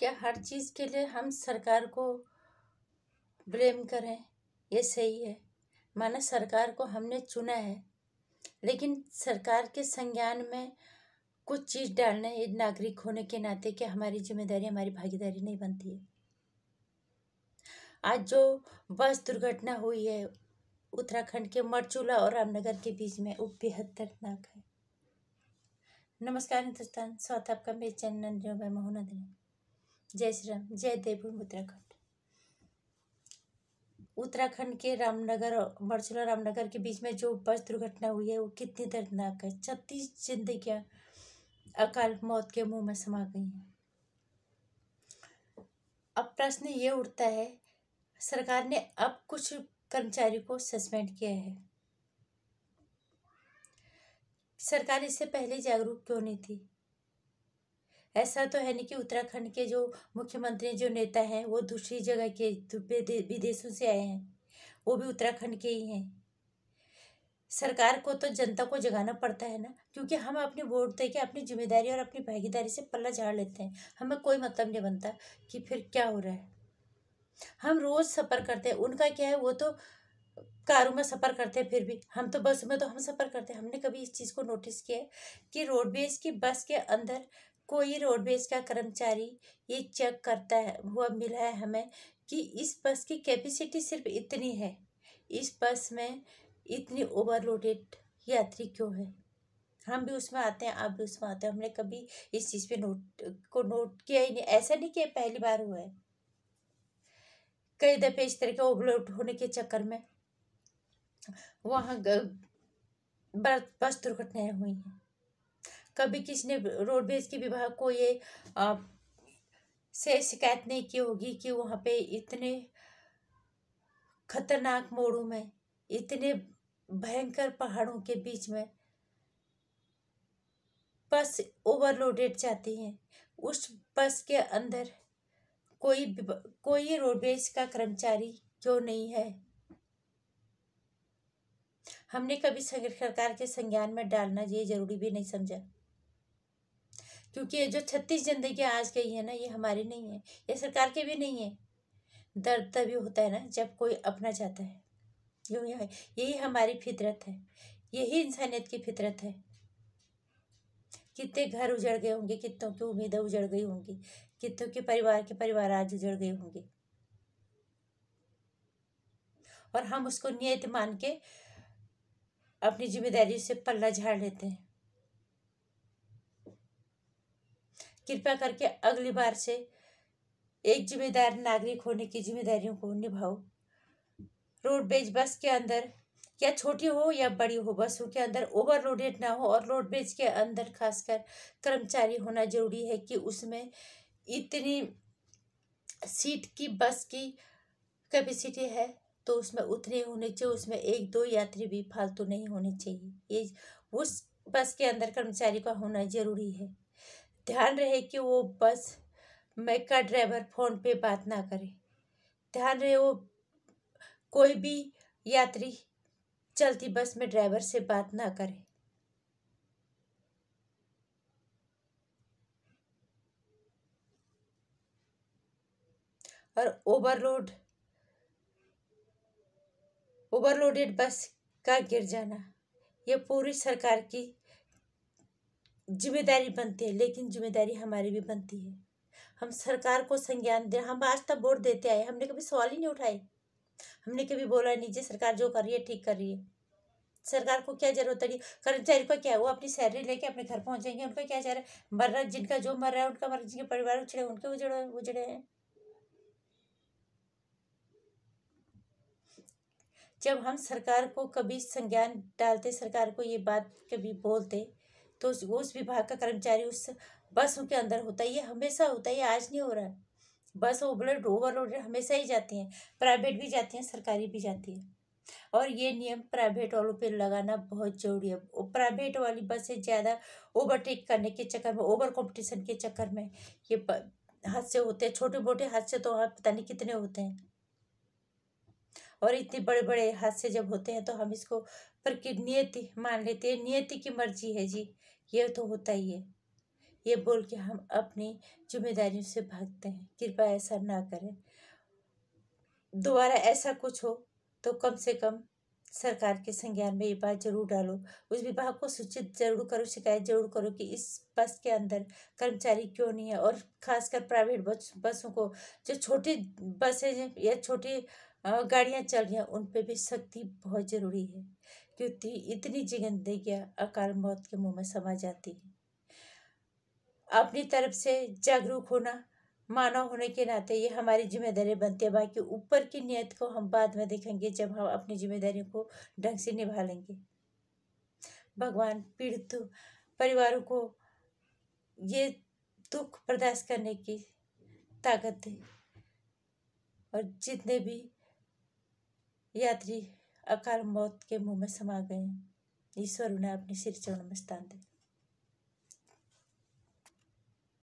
क्या हर चीज़ के लिए हम सरकार को ब्लेम करें ये सही है माना सरकार को हमने चुना है लेकिन सरकार के संज्ञान में कुछ चीज़ डालने ये नागरिक होने के नाते कि हमारी जिम्मेदारी हमारी भागीदारी नहीं बनती है आज जो बस दुर्घटना हुई है उत्तराखंड के मरचूला और रामनगर के बीच में वो बेहद दर्दनाक है नमस्कार हिंदुस्तान स्वागत आपका मेरे चैनल जो मैं मोहन दिन जय श्री राम जय देवभूमि उत्तराखंड उत्तराखंड के रामनगर और मरचला रामनगर के बीच में जो बस दुर्घटना हुई है वो कितनी दर्दनाक है छत्तीस जिंदगियां अकाल मौत के मुंह में समा गई हैं अब प्रश्न ये उठता है सरकार ने अब कुछ कर्मचारी को सस्पेंड किया है सरकार इससे पहले जागरूक क्यों नहीं थी ऐसा तो है नहीं कि उत्तराखंड के जो मुख्यमंत्री जो नेता हैं वो दूसरी जगह के विदेशों से आए हैं वो भी उत्तराखंड के ही हैं सरकार को तो जनता को जगाना पड़ता है ना क्योंकि हम अपने वोट दे के अपनी जिम्मेदारी और अपनी भागीदारी से पल्ला झाड़ लेते हैं हमें कोई मतलब नहीं बनता कि फिर क्या हो रहा है हम रोज़ सफ़र करते हैं उनका क्या है वो तो कारों में सफ़र करते हैं फिर भी हम तो बस में तो हम सफ़र करते हैं हमने कभी इस चीज़ को नोटिस किया है कि रोडवेज की बस के अंदर कोई रोडवेज का कर्मचारी ये चेक करता है हुआ मिला है हमें कि इस बस की कैपेसिटी सिर्फ इतनी है इस बस में इतनी ओवरलोडेड यात्री क्यों है हम भी उसमें आते हैं आप भी उसमें आते हैं हमने कभी इस चीज़ पे नोट को नोट किया ही नहीं ऐसा नहीं किया पहली बार हुआ है कई दफ़े इस तरह के ओवरलोड होने के चक्कर में वहाँ बस दुर्घटनाएं हुई हैं कभी किसी ने रोडवेज के विभाग को ये आ, से शिकायत नहीं की होगी कि वहाँ पे इतने खतरनाक मोड़ों में इतने भयंकर पहाड़ों के बीच में बस ओवरलोडेड जाती हैं उस बस के अंदर कोई कोई रोडवेज का कर्मचारी क्यों नहीं है हमने कभी सरकार के संज्ञान में डालना ये जरूरी भी नहीं समझा क्योंकि ये जो छत्तीस जिंदगी आज गई है ना ये हमारी नहीं है ये सरकार के भी नहीं है दर्द तभी होता है ना जब कोई अपना जाता है यूँ है यही हमारी फितरत है यही इंसानियत की फितरत है कितने घर उजड़ गए होंगे कितनों की उम्मीदें उजड़ गई होंगी कितनों के परिवार के परिवार आज उजड़ गए होंगे और हम उसको नियत मान के अपनी जिम्मेदारी से पल्ला झाड़ लेते हैं कृपया करके अगली बार से एक जिम्मेदार नागरिक होने की जिम्मेदारियों को निभाओ रोडवेज बस के अंदर या छोटी हो या बड़ी हो बसों के अंदर ओवरलोडेड ना हो और रोडवेज के अंदर खासकर कर्मचारी होना जरूरी है कि उसमें इतनी सीट की बस की कैपेसिटी है तो उसमें उतने होने चाहिए उसमें एक दो यात्री भी फालतू नहीं होने चाहिए ये उस बस के अंदर कर्मचारी का होना जरूरी है ध्यान रहे कि वो बस मैं का ड्राइवर फ़ोन पे बात ना करे ध्यान रहे वो कोई भी यात्री चलती बस में ड्राइवर से बात ना करे और ओवरलोड ओवरलोडेड बस का गिर जाना ये पूरी सरकार की जिम्मेदारी बनती है लेकिन जिम्मेदारी हमारी भी बनती है हम सरकार को संज्ञान दे हम आज तक वोट देते आए हमने कभी सवाल ही नहीं उठाए हमने कभी बोला नहीं जी सरकार जो कर रही है ठीक कर रही है सरकार को क्या जरूरत है कर्मचारी को क्या है वो अपनी सैलरी लेके अपने घर पहुंचेंगे उनका क्या चाह रहा है मर रहा जिनका जो मर रहा है उनका मर जिनके परिवार उछड़े उनके उजड़े उजड़े हैं जब हम सरकार को कभी संज्ञान डालते सरकार को ये बात कभी बोलते तो उस, उस विभाग का कर्मचारी उस बस के अंदर होता है ये हमेशा होता है ये आज नहीं हो रहा है बस ओवरलोड ओवरलोड हमेशा ही जाते हैं प्राइवेट भी जाते हैं सरकारी भी जाती है और ये नियम प्राइवेट वालों पे लगाना बहुत जरूरी है प्राइवेट वाली बसें ज़्यादा ओवरटेक करने के चक्कर में ओवर कॉम्पिटिशन के चक्कर में ये हादसे होते हैं छोटे मोटे हादसे तो वहाँ पता नहीं कितने होते हैं और इतने बड़े बड़े हादसे जब होते हैं तो हम इसको नियति मान लेते हैं नियति की मर्जी है जी ये तो होता ही है ये बोल के हम अपनी जिम्मेदारियों से भागते हैं कृपया ऐसा ना करें दोबारा ऐसा कुछ हो तो कम से कम सरकार के संज्ञान में ये बात जरूर डालो उस विभाग को सूचित जरूर करो शिकायत जरूर करो कि इस बस के अंदर कर्मचारी क्यों नहीं है और खासकर प्राइवेट बस बसों को जो छोटी बसें या छोटी हाँ, गाड़ियाँ चल रही हैं उन पर भी सख्ती बहुत ज़रूरी है क्योंकि इतनी जिगंदगियाँ अकाल मौत के मुंह में समा जाती है अपनी तरफ से जागरूक होना मानव होने के नाते ये हमारी जिम्मेदारी बनती है बाकी ऊपर की नियत को हम बाद में देखेंगे जब हम अपनी जिम्मेदारियों को ढंग से निभा लेंगे भगवान पीड़ित परिवारों को ये दुख बर्दाश्त करने की ताकत दे और जितने भी यात्री अकाल मौत के मुंह में समा गए ईश्वर उन्हें अपने सिर चरण में स्थान दे